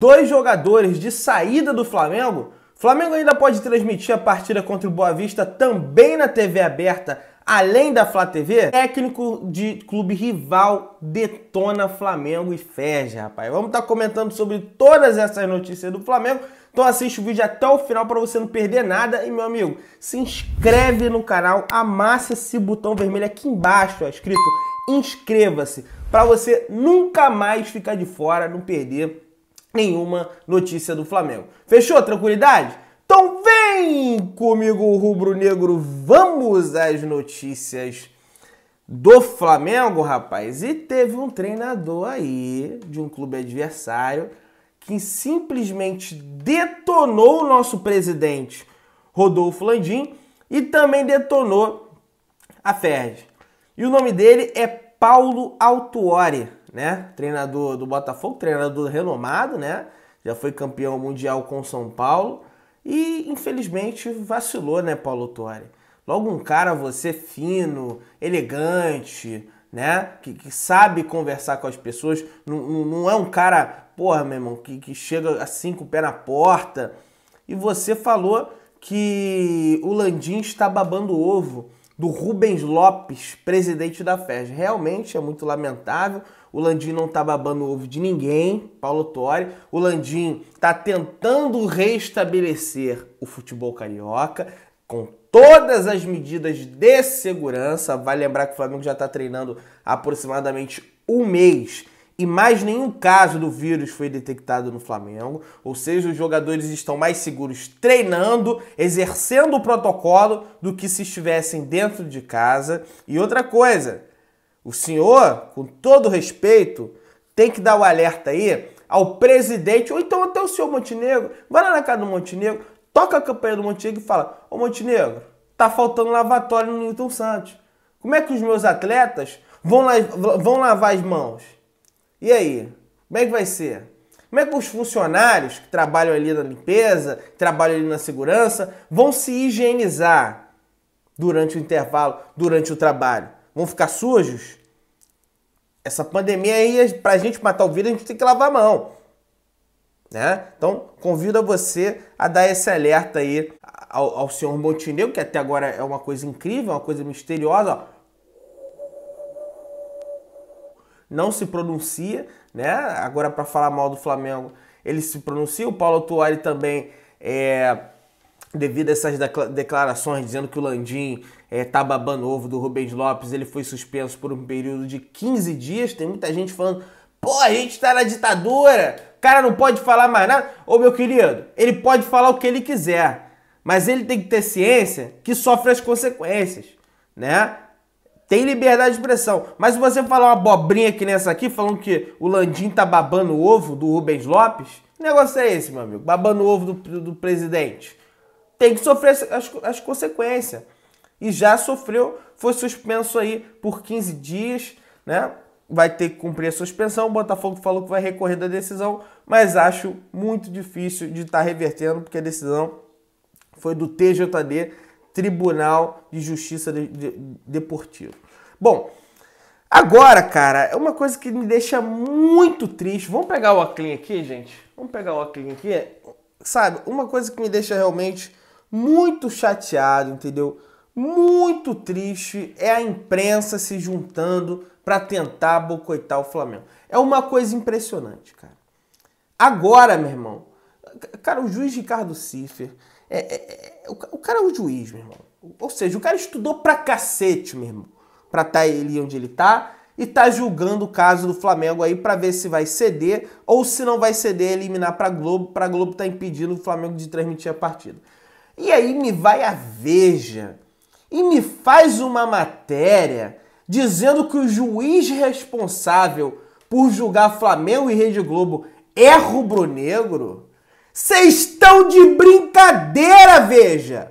dois jogadores de saída do Flamengo, Flamengo ainda pode transmitir a partida contra o Boa Vista também na TV aberta, além da Flá TV. Técnico de clube rival detona Flamengo e Fege, rapaz. Vamos estar tá comentando sobre todas essas notícias do Flamengo. Então assiste o vídeo até o final para você não perder nada. E meu amigo, se inscreve no canal, amassa esse botão vermelho aqui embaixo, ó, escrito inscreva-se, para você nunca mais ficar de fora, não perder nenhuma notícia do Flamengo. Fechou? Tranquilidade? Então vem comigo, rubro-negro, vamos às notícias do Flamengo, rapaz. E teve um treinador aí de um clube adversário que simplesmente detonou o nosso presidente Rodolfo Landim e também detonou a Ferdi. E o nome dele é Paulo Altuori né? Treinador do Botafogo, treinador renomado, né? Já foi campeão mundial com São Paulo e infelizmente vacilou, né, Paulo Tore? Logo um cara você fino, elegante, né? Que, que sabe conversar com as pessoas, não, não é um cara, porra, meu irmão, que, que chega assim com o pé na porta. E você falou que o Landim está babando ovo do Rubens Lopes, presidente da FES. Realmente é muito lamentável. O Landim não tá babando o ovo de ninguém, Paulo Tori. O Landim está tentando restabelecer o futebol carioca com todas as medidas de segurança. Vai lembrar que o Flamengo já está treinando aproximadamente um mês e mais nenhum caso do vírus foi detectado no Flamengo, ou seja, os jogadores estão mais seguros treinando, exercendo o protocolo do que se estivessem dentro de casa. E outra coisa, o senhor, com todo respeito, tem que dar o alerta aí ao presidente, ou então até o senhor Montenegro, vai lá na casa do Montenegro, toca a campanha do Montenegro e fala: Ô Montenegro, tá faltando lavatório no Newton Santos. Como é que os meus atletas vão, la vão lavar as mãos? E aí? Como é que vai ser? Como é que os funcionários que trabalham ali na limpeza, que trabalham ali na segurança, vão se higienizar durante o intervalo, durante o trabalho? Vão ficar sujos? Essa pandemia aí, para a gente matar o vírus, a gente tem que lavar a mão. Né? Então, convido a você a dar esse alerta aí ao, ao senhor Montenegro, que até agora é uma coisa incrível, uma coisa misteriosa. Ó não se pronuncia, né? Agora para falar mal do Flamengo, ele se pronuncia. O Paulo Tuari também é, devido a essas declarações dizendo que o Landim é, tá babando ovo do Rubens Lopes, ele foi suspenso por um período de 15 dias. Tem muita gente falando, pô, a gente tá na ditadura, o cara não pode falar mais nada. Ô meu querido, ele pode falar o que ele quiser, mas ele tem que ter ciência que sofre as consequências, né? tem liberdade de expressão. Mas se você falar uma abobrinha que nessa aqui, falando que o Landim tá babando o ovo do Rubens Lopes, que negócio é esse, meu amigo? Babando o ovo do, do presidente. Tem que sofrer as, as consequências. E já sofreu, foi suspenso aí por 15 dias, né? Vai ter que cumprir a suspensão. O Botafogo falou que vai recorrer da decisão, mas acho muito difícil de estar tá revertendo, porque a decisão foi do TJD Tribunal de Justiça de, de, Deportivo. Bom, agora, cara, é uma coisa que me deixa muito triste. Vamos pegar o Oclean aqui, gente? Vamos pegar o Oclean aqui? Sabe, uma coisa que me deixa realmente muito chateado, entendeu? Muito triste é a imprensa se juntando para tentar boicotar o Flamengo. É uma coisa impressionante, cara. Agora, meu irmão, cara, o juiz Ricardo Cifer. É, é, é, o, o, cara é um juiz, meu irmão. Ou seja, o cara estudou pra cacete, meu irmão, pra estar tá ele onde ele tá e tá julgando o caso do Flamengo aí para ver se vai ceder ou se não vai ceder eliminar para Globo, para Globo tá impedindo o Flamengo de transmitir a partida. E aí me vai a Veja e me faz uma matéria dizendo que o juiz responsável por julgar Flamengo e Rede Globo é rubro-negro. Vocês estão de brincadeira, veja!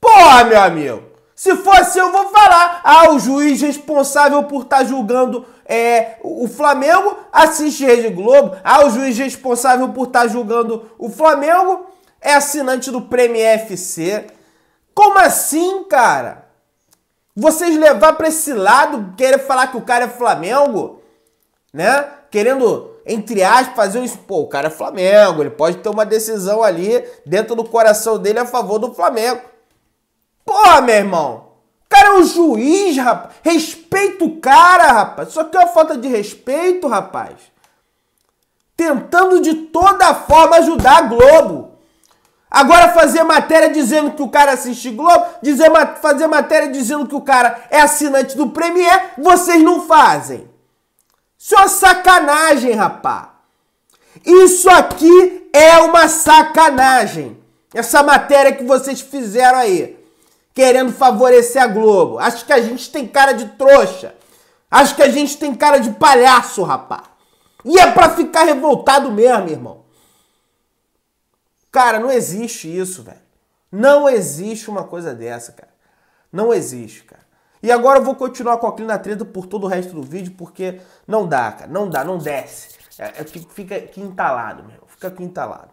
Porra, meu amigo! Se fosse eu, vou falar. Ah, o juiz responsável por estar tá julgando é, o Flamengo assiste Rede Globo. Ah, o juiz responsável por estar tá julgando o Flamengo é assinante do Prêmio FC. Como assim, cara? Vocês levar para esse lado, querer falar que o cara é Flamengo, né? Querendo entre aspas, eu, pô, o cara é Flamengo, ele pode ter uma decisão ali dentro do coração dele a favor do Flamengo. Porra, meu irmão! O cara é um juiz, rapaz! Respeita o cara, rapaz! Só que é uma falta de respeito, rapaz! Tentando de toda forma ajudar a Globo. Agora fazer matéria dizendo que o cara assiste Globo, dizer, fazer matéria dizendo que o cara é assinante do Premier, vocês não fazem. Isso é sacanagem, rapá. Isso aqui é uma sacanagem. Essa matéria que vocês fizeram aí, querendo favorecer a Globo. Acho que a gente tem cara de trouxa. Acho que a gente tem cara de palhaço, rapá. E é pra ficar revoltado mesmo, irmão. Cara, não existe isso, velho. Não existe uma coisa dessa, cara. Não existe, cara. E agora eu vou continuar com a Clina Treta por todo o resto do vídeo, porque não dá, cara. Não dá, não desce. É, é, fica quintalado, meu. Fica quintalado.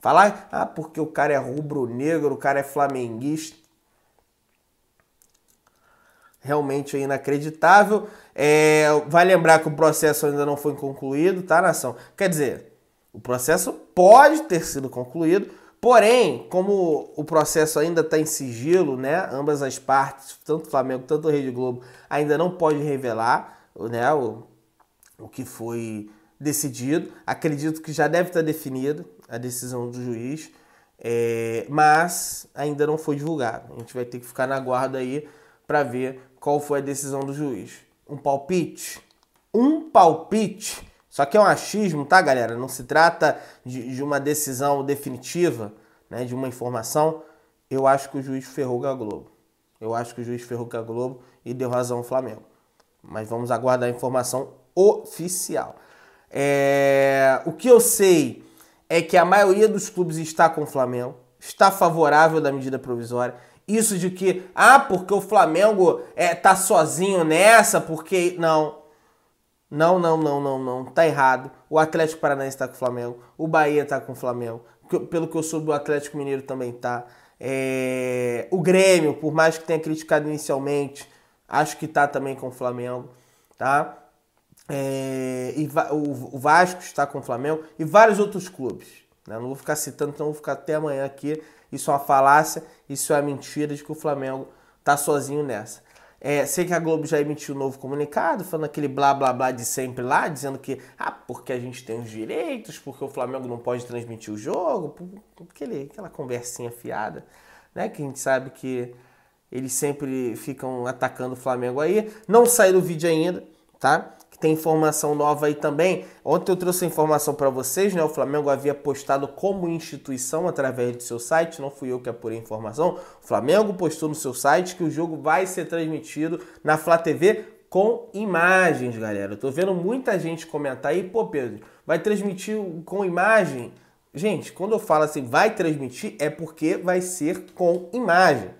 Falar, ah, porque o cara é rubro-negro, o cara é flamenguista. Realmente é inacreditável. É, vai lembrar que o processo ainda não foi concluído, tá, nação? Quer dizer, o processo pode ter sido concluído, Porém, como o processo ainda está em sigilo, né, ambas as partes, tanto o Flamengo quanto a Rede Globo, ainda não pode revelar né, o, o que foi decidido. Acredito que já deve estar tá definida a decisão do juiz, é, mas ainda não foi divulgado. A gente vai ter que ficar na guarda aí para ver qual foi a decisão do juiz. Um palpite? Um palpite só que é um achismo, tá, galera? Não se trata de, de uma decisão definitiva, né, de uma informação. Eu acho que o juiz ferrou com a Globo. Eu acho que o juiz ferrou com a Globo e deu razão ao Flamengo. Mas vamos aguardar a informação oficial. É... O que eu sei é que a maioria dos clubes está com o Flamengo, está favorável da medida provisória. Isso de que, ah, porque o Flamengo é, tá sozinho nessa, porque. Não, não, não, não, não, não. Tá errado. O Atlético Paranaense tá com o Flamengo. O Bahia tá com o Flamengo. Pelo que eu soube, o Atlético Mineiro também tá. É... O Grêmio, por mais que tenha criticado inicialmente, acho que tá também com o Flamengo, tá? É... E va... o Vasco está com o Flamengo e vários outros clubes. Né? Não vou ficar citando, então vou ficar até amanhã aqui. Isso é uma falácia, isso é mentira de que o Flamengo tá sozinho nessa. É, sei que a Globo já emitiu um novo comunicado, falando aquele blá blá blá de sempre lá, dizendo que, ah, porque a gente tem os direitos, porque o Flamengo não pode transmitir o jogo, aquele, aquela conversinha fiada, né? Que a gente sabe que eles sempre ficam atacando o Flamengo aí. Não saiu o vídeo ainda, tá? que tem informação nova aí também. Ontem eu trouxe a informação para vocês, né? O Flamengo havia postado como instituição através do seu site, não fui eu que apurei a informação. O Flamengo postou no seu site que o jogo vai ser transmitido na Flá TV com imagens, galera. Eu tô vendo muita gente comentar aí, pô, Pedro, vai transmitir com imagem? Gente, quando eu falo assim, vai transmitir, é porque vai ser com imagem.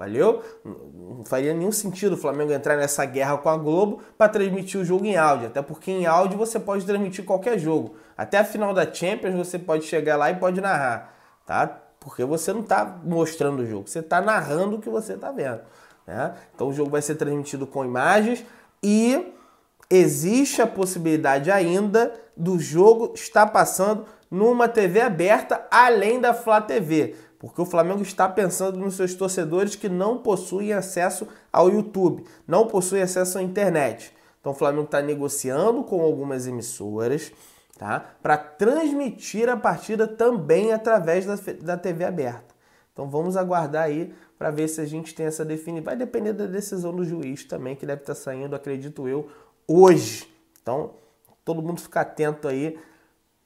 Valeu? Não faria nenhum sentido o Flamengo entrar nessa guerra com a Globo para transmitir o jogo em áudio, até porque em áudio você pode transmitir qualquer jogo. Até a final da Champions você pode chegar lá e pode narrar, tá? Porque você não está mostrando o jogo, você está narrando o que você está vendo. Né? Então o jogo vai ser transmitido com imagens e existe a possibilidade ainda do jogo estar passando numa TV aberta além da Flá TV porque o Flamengo está pensando nos seus torcedores que não possuem acesso ao YouTube, não possuem acesso à internet. Então o Flamengo está negociando com algumas emissoras tá? para transmitir a partida também através da, da TV aberta. Então vamos aguardar aí para ver se a gente tem essa definição. Vai depender da decisão do juiz também, que deve estar tá saindo, acredito eu, hoje. Então todo mundo fica atento aí.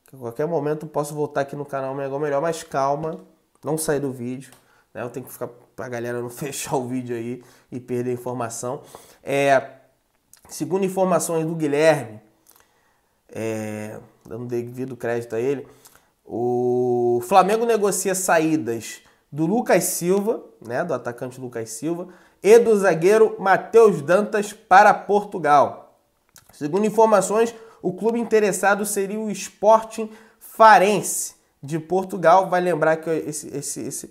Que a qualquer momento posso voltar aqui no canal Mega Melhor, mas calma, não sair do vídeo. Né? Eu tenho que ficar para a galera não fechar o vídeo aí e perder a informação. É, segundo informações do Guilherme, é, dando devido crédito a ele, o Flamengo negocia saídas do Lucas Silva, né, do atacante Lucas Silva, e do zagueiro Matheus Dantas para Portugal. Segundo informações, o clube interessado seria o Sporting Farense de Portugal. Vai lembrar que esse, esse, esse,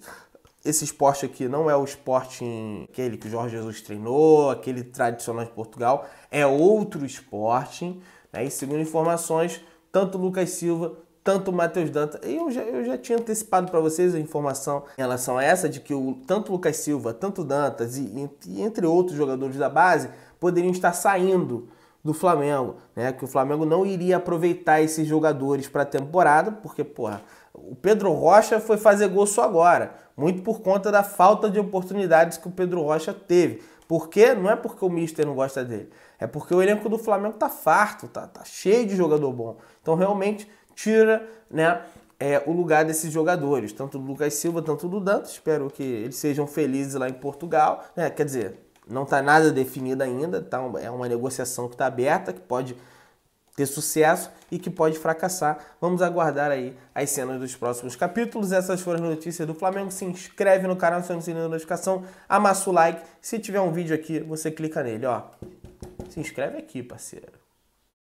esse esporte aqui não é o esporte aquele que o Jorge Jesus treinou, aquele tradicional de Portugal, é outro esporte. Né? E segundo informações, tanto Lucas Silva, tanto o Matheus Dantas, eu já, eu já tinha antecipado para vocês a informação em relação a essa, de que o, tanto Lucas Silva, tanto Dantas e, e entre outros jogadores da base poderiam estar saindo do Flamengo, né? Que o Flamengo não iria aproveitar esses jogadores para a temporada, porque, porra, o Pedro Rocha foi fazer gol só agora, muito por conta da falta de oportunidades que o Pedro Rocha teve. Porque não é porque o Mister não gosta dele, é porque o elenco do Flamengo tá farto, tá, tá cheio de jogador bom. Então realmente tira né, é, o lugar desses jogadores, tanto do Lucas Silva, tanto do Dantas. Espero que eles sejam felizes lá em Portugal. Né? Quer dizer, não está nada definido ainda, tá? é uma negociação que está aberta, que pode ter sucesso e que pode fracassar. Vamos aguardar aí as cenas dos próximos capítulos. Essas foram as notícias do Flamengo. Se inscreve no canal, se não sininho a notificação, amassa o like. Se tiver um vídeo aqui, você clica nele, ó. Se inscreve aqui, parceiro.